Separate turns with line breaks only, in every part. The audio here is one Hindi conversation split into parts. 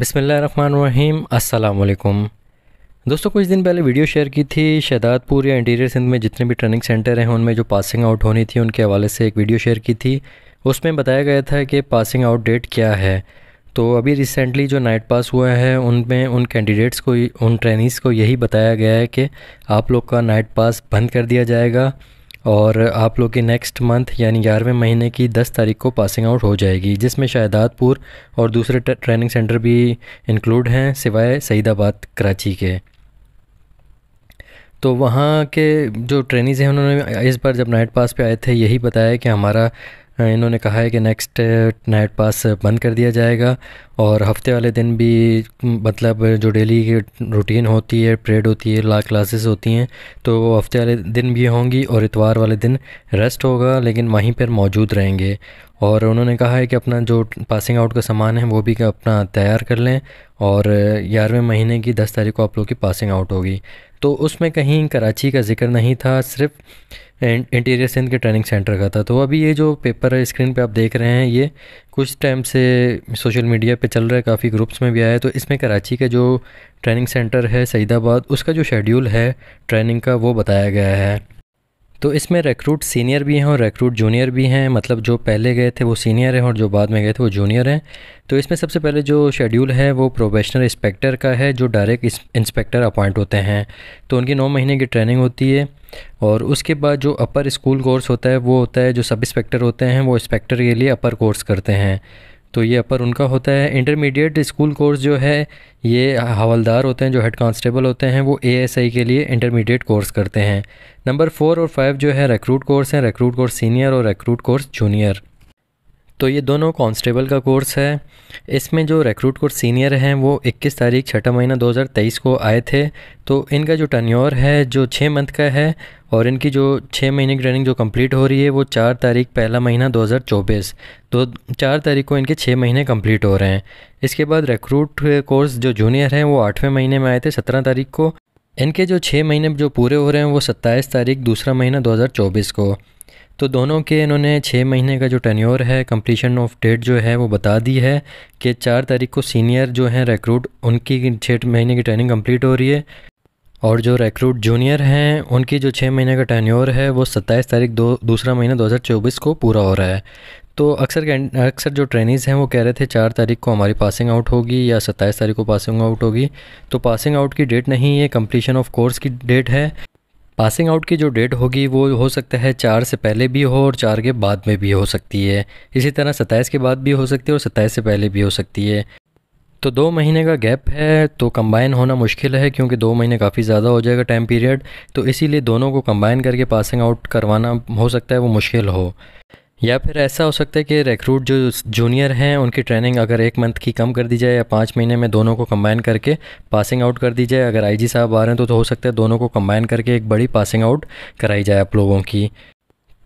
बिसमीम् अल्लाम दोस्तों कुछ दिन पहले वीडियो शेयर की थी शहदादपुर या इंटीरियर सिंध में जितने भी ट्रेनिंग सेंटर हैं उनमें जो पासिंग आउट होनी थी उनके हवाले से एक वीडियो शेयर की थी उसमें बताया गया था कि पासिंग आउट डेट क्या है तो अभी रिसेंटली जो नाइट पास हुआ है उनमें उन कैंडिडेट्स को उन ट्रेनिस को यही बताया गया है कि आप लोग का नाइट पास बंद कर दिया जाएगा और आप लोग के नेक्स्ट मंथ यानी ग्यारहवें महीने की दस तारीख को पासिंग आउट हो जाएगी जिसमें शाहदादपुर और दूसरे ट्रेनिंग सेंटर भी इंक्लूड हैं सिवाय सईदाबाद कराची के तो वहाँ के जो ट्रेनिज़ हैं उन्होंने इस बार जब नाइट पास पे आए थे यही बताया कि हमारा हाँ, इन्होंने कहा है कि नेक्स्ट नाइट पास बंद कर दिया जाएगा और हफ्ते वाले दिन भी मतलब जो डेली की रूटीन होती है परेड होती है ला क्लासेस होती हैं तो वो हफ्ते वाले दिन भी होंगी और इतवार वाले दिन रेस्ट होगा लेकिन वहीं पर मौजूद रहेंगे और उन्होंने कहा है कि अपना जो पासिंग आउट का सामान है वो भी अपना तैयार कर लें और ग्यारहवें महीने की दस तारीख को आप लोग की पासिंग आउट होगी तो उसमें कहीं कराची का जिक्र नहीं था सिर्फ इंटीरियर सिंध के ट्रेनिंग सेंटर का था तो अभी ये जो पेपर है स्क्रीन पे आप देख रहे हैं ये कुछ टाइम से सोशल मीडिया पे चल रहा है काफ़ी ग्रुप्स में भी आया है तो इसमें कराची का जो ट्रेनिंग सेंटर है सईदाबाद उसका जो शेड्यूल है ट्रेनिंग का वो बताया गया है तो इसमें रिक्रूट सीनियर भी हैं और रिक्रूट जूनियर भी हैं मतलब जो पहले गए थे वो सीनियर हैं और जो बाद में गए थे वो जूनियर हैं तो इसमें सबसे पहले जो शेड्यूल है वो प्रोफेशनल इंस्पेक्टर का है जो डायरेक्ट इंस्पेक्टर अपॉइंट होते हैं तो उनकी नौ महीने की ट्रेनिंग होती है और उसके बाद जो अपर स्कूल कोर्स होता है वो होता है जो सब इंस्पेक्टर होते हैं वो इंस्पेक्टर के लिए अपर कोर्स करते हैं तो ये अपर उनका होता है इंटरमीडिएट स्कूल कोर्स जो है ये हवलदार होते हैं जो हेड कांस्टेबल होते हैं वो एएसआई के लिए इंटरमीडिएट कोर्स करते हैं नंबर फोर और फाइव जो है रिक्रूट कोर्स हैं रिक्रूट कोर्स सीनियर और रिक्रूट कोर्स जूनियर तो ये दोनों कांस्टेबल का कोर्स है इसमें जो रिक्रूट कोर्स सीनियर हैं वो 21 तारीख छठा महीना 2023 को आए थे तो इनका जो टनियोर है जो छः मंथ का है और इनकी जो छः महीने की ट्रेनिंग जो कंप्लीट हो रही है वो चार तारीख पहला महीना 2024 तो चार तारीख को इनके छः महीने कंप्लीट हो रहे हैं इसके बाद रिक्रूट कोर्स जो जूनियर हैं वो आठवें महीने में आए थे सत्रह तारीख को इनके जो छः महीने जो पूरे हो रहे हैं वो सत्ताईस तारीख दूसरा महीना दो को तो दोनों के इन्होंने छः महीने का जो टेन्योर है कंप्लीशन ऑफ डेट जो है वो बता दी है कि चार तारीख को सीनियर जो हैं रिक्रूट उनकी छः महीने की ट्रेनिंग कंप्लीट हो रही है और जो रिक्रूट जूनियर हैं उनकी जो छः महीने का टेन्योर है वो सत्ताईस तारीख दो दूसरा महीना चौबीस को पूरा हो रहा है तो अक्सर अक्सर जो ट्रेनिज़ हैं वो कह रहे थे चार तारीख को हमारी पासिंग आउट होगी या सत्ताईस तारीख को पासिंग आउट होगी तो पासिंग आउट की डेट नहीं है कम्प्लीशन ऑफ कोर्स की डेट है पासिंग आउट की जो डेट होगी वो हो सकता है चार से पहले भी हो और चार के बाद में भी हो सकती है इसी तरह सत्ताईस के बाद भी हो सकती है और सत्ताईस से पहले भी हो सकती है तो दो महीने का गैप है तो कंबाइन होना मुश्किल है क्योंकि दो महीने काफ़ी ज़्यादा हो जाएगा टाइम पीरियड तो इसीलिए दोनों को कंबाइन करके पासिंग आउट करवाना हो सकता है वो मुश्किल हो या फिर ऐसा हो सकता है कि रिक्रूट जो जूनियर हैं उनकी ट्रेनिंग अगर एक मंथ की कम कर दी जाए या पाँच महीने में दोनों को कंबाइन करके पासिंग आउट कर दी जाए अगर आईजी साहब आ रहे हैं तो, तो हो सकता है दोनों को कंबाइन करके एक बड़ी पासिंग आउट कराई जाए आप लोगों की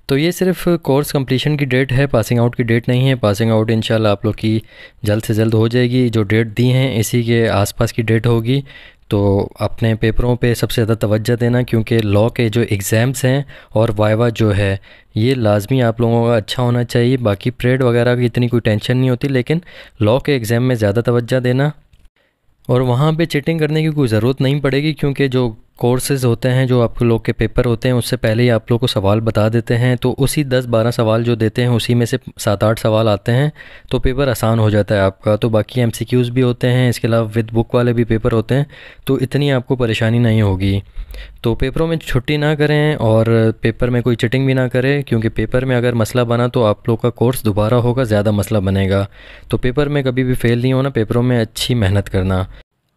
तो ये सिर्फ कोर्स कंप्लीशन की डेट है पासिंग आउट की डेट नहीं है पासिंग आउट इंशाल्लाह आप लोग की जल्द से जल्द हो जाएगी जो डेट दी हैं इसी के आसपास की डेट होगी तो अपने पेपरों पे सबसे ज़्यादा तवज्जो देना क्योंकि लॉ के जो एग्ज़ाम्स हैं और वाइवा जो है ये लाजमी आप लोगों का अच्छा होना चाहिए बाकी परेड वगैरह की इतनी कोई टेंशन नहीं होती लेकिन लॉ के एग्ज़ाम में ज़्यादा तोज्जा देना और वहाँ पे चिटिंग करने की कोई ज़रूरत नहीं पड़ेगी क्योंकि जो कोर्सेज होते हैं जो आप लोग के पेपर होते हैं उससे पहले ही आप लोग को सवाल बता देते हैं तो उसी दस बारह सवाल जो देते हैं उसी में से सात आठ सवाल आते हैं तो पेपर आसान हो जाता है आपका तो बाकी एम भी होते हैं इसके अलावा विद बुक वाले भी पेपर होते हैं तो इतनी आपको परेशानी नहीं होगी तो पेपरों में छुट्टी ना करें और पेपर में कोई चिटिंग भी ना करें क्योंकि पेपर में अगर मसला बना तो आप लोग का कोर्स दोबारा होगा ज़्यादा मसला बनेगा तो पेपर में कभी भी फ़ेल नहीं होना पेपरों में अच्छी मेहनत करना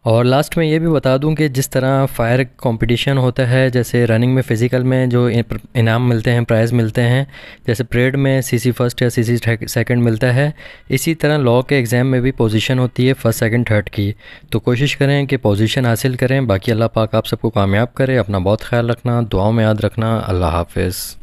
और लास्ट में ये भी बता दूं कि जिस तरह फायर कंपटीशन होता है जैसे रनिंग में फ़िज़िकल में जो इनाम मिलते हैं प्राइज़ मिलते हैं जैसे परेड में सीसी फर्स्ट या सीसी सेकंड मिलता है इसी तरह लॉ के एग्ज़ाम में भी पोजीशन होती है फ़र्स्ट सेकंड थर्ड की तो कोशिश करें कि पोजीशन हासिल करें बाकी अल्लाह पाक आप सबको कामयाब करें अपना बहुत ख्याल रखना दुआओं में याद रखना अल्लाह हाफिज़